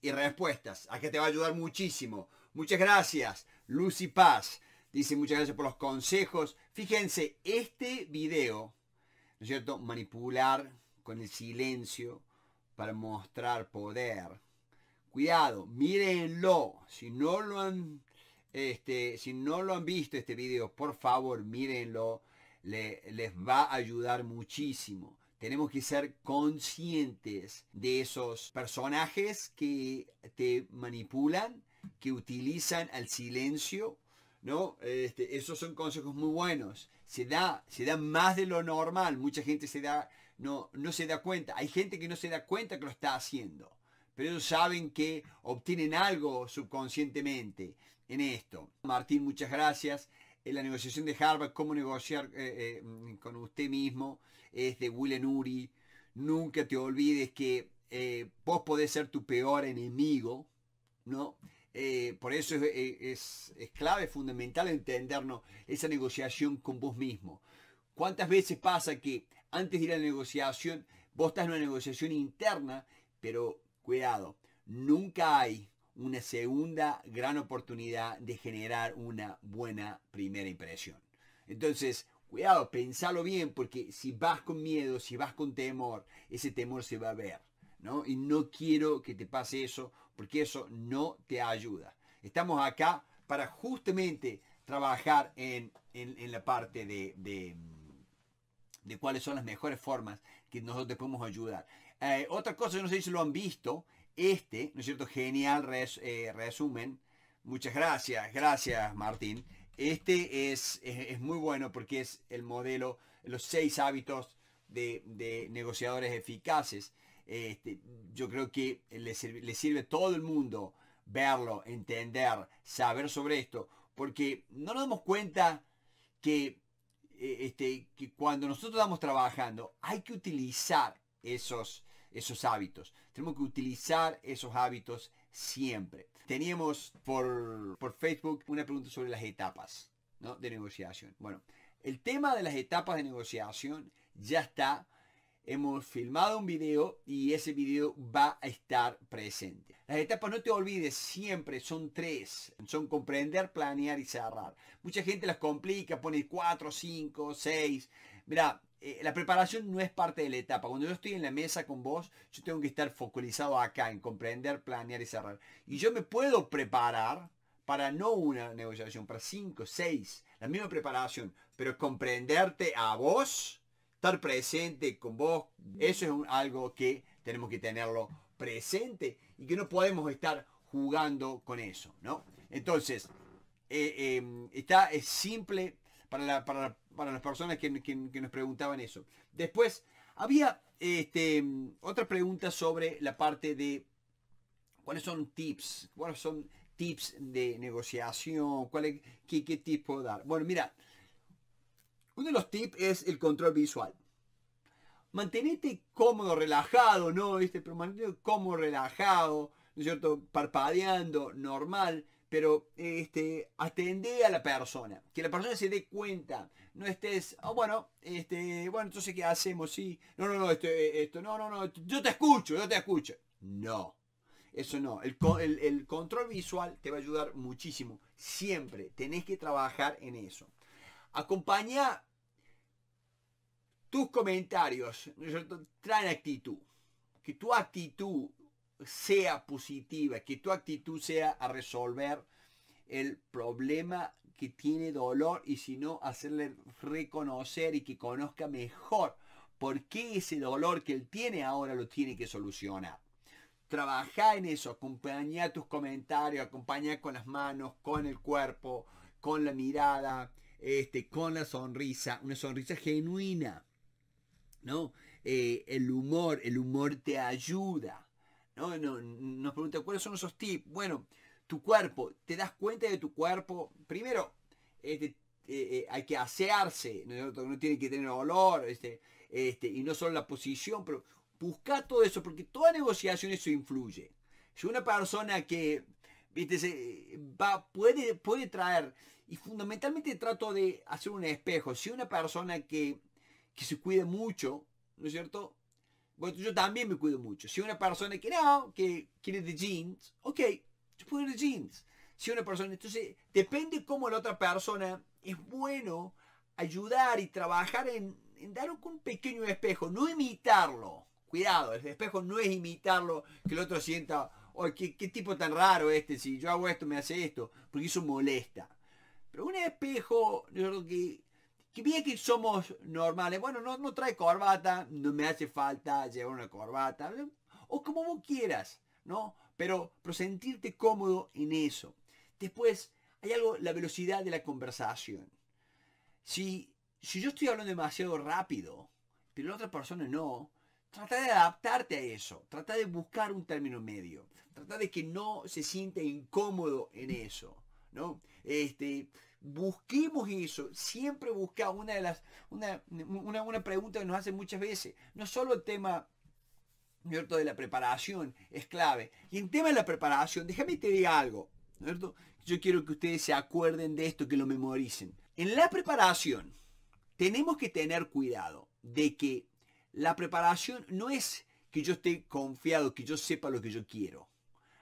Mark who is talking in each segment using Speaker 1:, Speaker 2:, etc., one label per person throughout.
Speaker 1: y respuestas. A que te va a ayudar muchísimo. Muchas gracias, Lucy Paz. Dice muchas gracias por los consejos. Fíjense, este video, ¿no es cierto? Manipular con el silencio para mostrar poder. Cuidado, mírenlo. Si no lo han, este, si no lo han visto este video, por favor, mírenlo. les va a ayudar muchísimo. Tenemos que ser conscientes de esos personajes que te manipulan, que utilizan al silencio, ¿no? Este, esos son consejos muy buenos. Se da, se da más de lo normal. Mucha gente se da, no, no se da cuenta. Hay gente que no se da cuenta que lo está haciendo. Pero ellos saben que obtienen algo subconscientemente en esto. Martín, muchas gracias. En la negociación de Harvard, cómo negociar eh, eh, con usted mismo es de Willen Uri. Nunca te olvides que eh, vos podés ser tu peor enemigo, ¿no? Eh, por eso es, eh, es, es, clave, fundamental entendernos esa negociación con vos mismo. ¿Cuántas veces pasa que antes de ir a la negociación, vos estás en una negociación interna, pero cuidado, nunca hay una segunda gran oportunidad de generar una buena primera impresión. Entonces, Cuidado, pensalo bien, porque si vas con miedo, si vas con temor, ese temor se va a ver, ¿no? Y no quiero que te pase eso, porque eso no te ayuda. Estamos acá para justamente trabajar en, la parte de, de, cuáles son las mejores formas que nosotros te podemos ayudar. Eh, otra cosa, no sé si lo han visto, este, ¿no es cierto? Genial eh, resumen. Muchas gracias, gracias Martín. Este es, es, muy bueno porque es el modelo, los seis hábitos de, negociadores eficaces. Este, yo creo que le sirve, a todo el mundo verlo, entender, saber sobre esto, porque no nos damos cuenta que, e, este, que cuando nosotros estamos trabajando hay que utilizar esos, esos hábitos. Tenemos que utilizar esos hábitos siempre. Teníamos por, Facebook una pregunta sobre las etapas de negociación. Bueno, el tema de las etapas de negociación ya está. Hemos filmado un video y ese video va a estar presente. Las etapas, no te olvides, siempre son tres. Son comprender, planear y cerrar. Mucha gente las complica, pone cuatro, cinco, seis mira, eh, la preparación no es parte de la etapa. Cuando yo estoy en la mesa con vos, yo tengo que estar focalizado acá en comprender, planear y cerrar. Y yo me puedo preparar para no una negociación, para cinco, seis, la misma preparación, pero comprenderte a vos, estar presente con vos, eso es algo que tenemos que tenerlo presente y que no podemos estar jugando con eso, ¿no? Entonces, eh, em, está, es simple para para la para las personas que, nos preguntaban eso. Después, había este, otra pregunta sobre la parte de cuáles son tips, cuáles son tips de negociación, cuál qué, tips puedo dar. Bueno, mira, uno de los tips es el control visual. Mantenete cómodo, relajado, ¿no? ¿Viste? Pero mantenete cómodo, relajado, ¿no es cierto? Parpadeando, normal, pero este, atendé a la persona, que la persona se dé cuenta, no estés, oh, bueno, este, bueno, entonces qué hacemos, sí, no, no, no, esto, eh, no, no, no, yo te escucho, yo te escucho. No, eso no, el, control visual te va a ayudar muchísimo, siempre, tenés que trabajar en eso. Acompaña tus comentarios, Trae actitud, que tu actitud sea positiva, que tu actitud sea a resolver el problema que tiene dolor y si no hacerle reconocer y que conozca mejor por qué ese dolor que él tiene ahora lo tiene que solucionar. Trabaja en eso, acompaña tus comentarios, acompaña con las manos, con el cuerpo, con la mirada, este, con la sonrisa, una sonrisa genuina, ¿no? Eh, el humor, el humor te ayuda ¿no? Nos pregunta, ¿cuáles son esos tips? Bueno, tu cuerpo, te das cuenta de tu cuerpo. Primero, este, eh, eh, hay que asearse, ¿no? tiene que tener olor, este, este, y no solo la posición, pero busca todo eso, porque toda negociación eso influye. Si una persona que ¿viste? va, puede, puede traer, y fundamentalmente trato de hacer un espejo, si una persona que, que se cuide mucho, ¿no es cierto? yo también me cuido mucho. Si una persona que no, que quiere de jeans, ok, yo puedo ir de jeans. Si una persona, entonces depende cómo la otra persona es bueno ayudar y trabajar en, dar un pequeño espejo, no imitarlo. Cuidado, el espejo no es imitarlo, que el otro sienta, oye, oh, ¿qué, qué tipo tan raro este, si yo hago esto me hace esto, porque eso molesta. Pero un espejo, yo creo que que bien que somos normales, bueno, no, no trae corbata, no me hace falta llevar una corbata, o como vos quieras, ¿no? Pero, pero sentirte cómodo en eso. Después, hay algo, la velocidad de la conversación. Si, si yo estoy hablando demasiado rápido, pero la otra persona no, trata de adaptarte a eso, trata de buscar un término medio, trata de que no se sienta incómodo en eso, ¿no? Este, Busquemos eso. Siempre busca una de las, una, una, pregunta que nos hacen muchas veces. No solo el tema de la preparación es clave. Y en tema de la preparación, déjame te diga algo. ¿cierto? Yo quiero que ustedes se acuerden de esto, que lo memoricen. En la preparación, tenemos que tener cuidado de que la preparación no es que yo esté confiado, que yo sepa lo que yo quiero.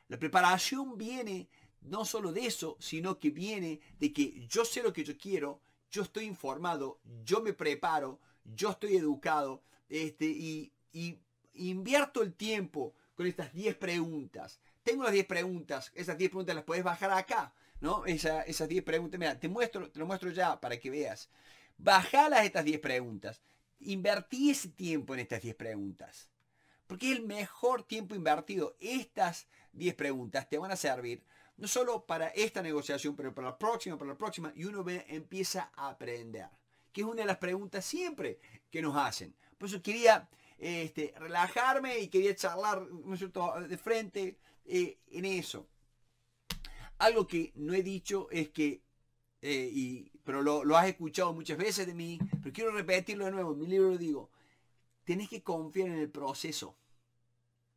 Speaker 1: La preparación viene no solo de eso, sino que viene de que yo sé lo que yo quiero, yo estoy informado, yo me preparo, yo estoy educado este, y, invierto el tiempo con estas 10 preguntas. Tengo las 10 preguntas, esas 10 preguntas las puedes bajar acá, ¿no? esas 10 preguntas, mira, te, muestro, te lo muestro ya para que veas. Bajalas estas 10 preguntas. Invertí ese tiempo en estas 10 preguntas. Porque es el mejor tiempo invertido. Estas 10 preguntas te van a servir no solo para esta negociación, pero para la próxima, para la próxima, y uno empieza a aprender, que es una de las preguntas siempre que nos hacen. Por eso quería este, relajarme y quería charlar ¿no de frente eh, en eso. Algo que no he dicho es que, eh, pero lo, lo, has escuchado muchas veces de mí, pero quiero repetirlo de nuevo, en mi libro lo digo, tenés que confiar en el proceso.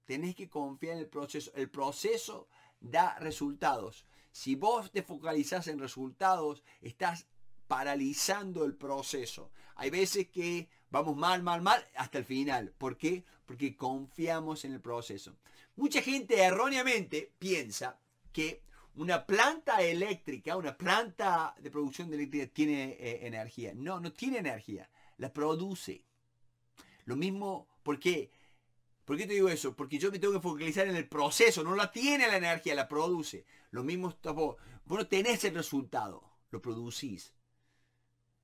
Speaker 1: Tenés que confiar en el proceso. El proceso da resultados. Si vos te focalizas en resultados, estás paralizando el proceso. Hay veces que vamos mal, mal, mal hasta el final. ¿Por qué? Porque confiamos en el proceso. Mucha gente erróneamente piensa que una planta eléctrica, una planta de producción de electricidad tiene eh, energía. No, no tiene energía, la produce. Lo mismo, ¿por qué? ¿Por qué te digo eso? Porque yo me tengo que focalizar en el proceso. No la tiene la energía, la produce. Lo mismo está vos. Vos no tenés el resultado, lo producís.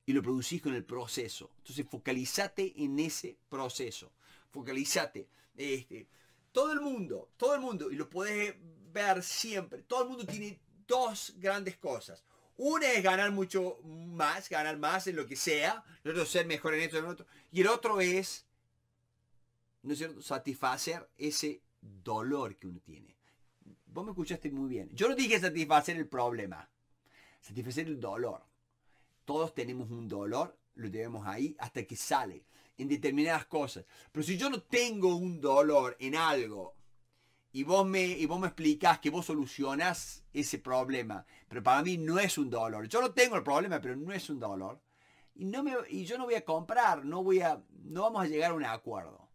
Speaker 1: Y lo producís con el proceso. Entonces focalizate en ese proceso. Focalizate. Este, todo el mundo, todo el mundo, y lo podés ver siempre, todo el mundo tiene dos grandes cosas. Una es ganar mucho más, ganar más en lo que sea, el ser mejor en esto, en otro. Y el otro es ¿no es cierto?, satisfacer ese dolor que uno tiene. Vos me escuchaste muy bien. Yo no dije satisfacer el problema, satisfacer el dolor. Todos tenemos un dolor, lo tenemos ahí hasta que sale en determinadas cosas. Pero si yo no tengo un dolor en algo y vos me, y vos me explicás que vos solucionas ese problema, pero para mí no es un dolor. Yo no tengo el problema, pero no es un dolor. Y, no me, y yo no voy a comprar, no, voy a, no vamos a llegar a un acuerdo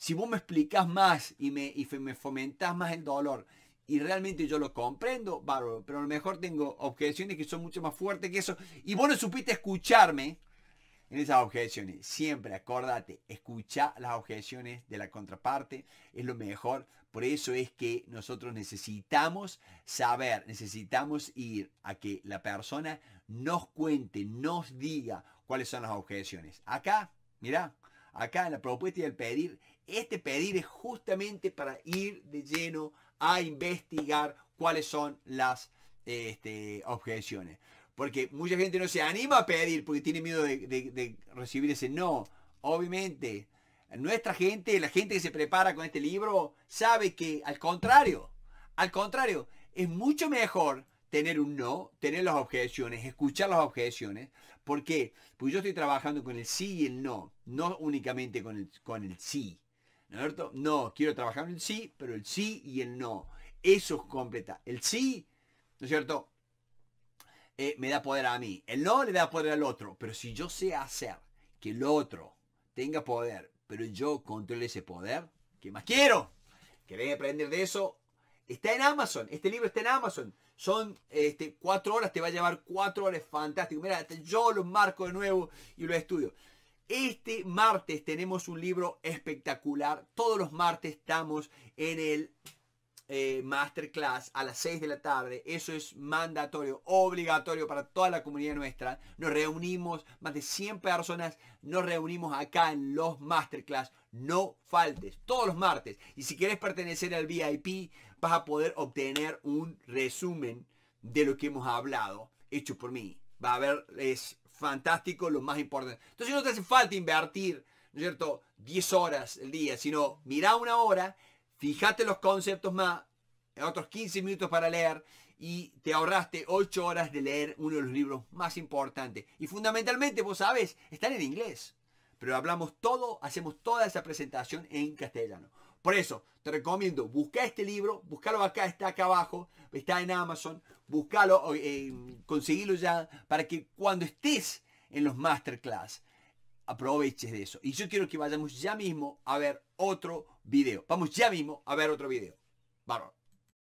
Speaker 1: si vos me explicás más y me, y me fomentás más el dolor y realmente yo lo comprendo, bárbaro, pero a lo mejor tengo objeciones que son mucho más fuertes que eso y vos no supiste escucharme en esas objeciones. Siempre acordate, escucha las objeciones de la contraparte, es lo mejor. Por eso es que nosotros necesitamos saber, necesitamos ir a que la persona nos cuente, nos diga cuáles son las objeciones. Acá, mirá, acá en la propuesta y el pedir, este pedir es justamente para ir de lleno a investigar cuáles son las este, objeciones. Porque mucha gente no se anima a pedir porque tiene miedo de, de recibir ese no. Obviamente, nuestra gente, la gente que se prepara con este libro, sabe que al contrario, al contrario, es mucho mejor tener un no, tener las objeciones, escuchar las objeciones. ¿Por qué? Porque yo estoy trabajando con el sí y el no, no únicamente con el, con el sí. ¿No es cierto? No, quiero trabajar con el sí, pero el sí y el no. Eso es completa. El sí, ¿no es cierto? Eh, me da poder a mí. El no le da poder al otro. Pero si yo sé hacer que el otro tenga poder, pero yo controle ese poder, ¿qué más quiero? ¿Querés aprender de eso? Está en Amazon, este libro está en Amazon. Son este, cuatro horas, te va a llevar cuatro horas, fantástico. Mira, yo lo marco de nuevo y lo estudio. Este martes tenemos un libro espectacular. Todos los martes estamos en el eh, masterclass a las 6 de la tarde. Eso es mandatorio, obligatorio para toda la comunidad nuestra. Nos reunimos, más de 100 personas nos reunimos acá en los masterclass. No faltes, todos los martes. Y si quieres pertenecer al VIP, vas a poder obtener un resumen de lo que hemos hablado, hecho por mí. Va a haber, es fantástico, lo más importante. Entonces no te hace falta invertir, ¿no cierto?, 10 horas el día, sino mira una hora Fijate los conceptos más, otros 15 minutos para leer y te ahorraste 8 horas de leer uno de los libros más importantes. Y fundamentalmente, vos sabes, están en inglés. Pero hablamos todo, hacemos toda esa presentación en castellano. Por eso, te recomiendo, buscar este libro, búscalo acá, está acá abajo, está en Amazon, búscalo, eh, conseguilo ya, para que cuando estés en los masterclass, aproveches de eso. Y yo quiero que vayamos ya mismo a ver otro video. Vamos ya mismo a ver otro video. Bárbaro.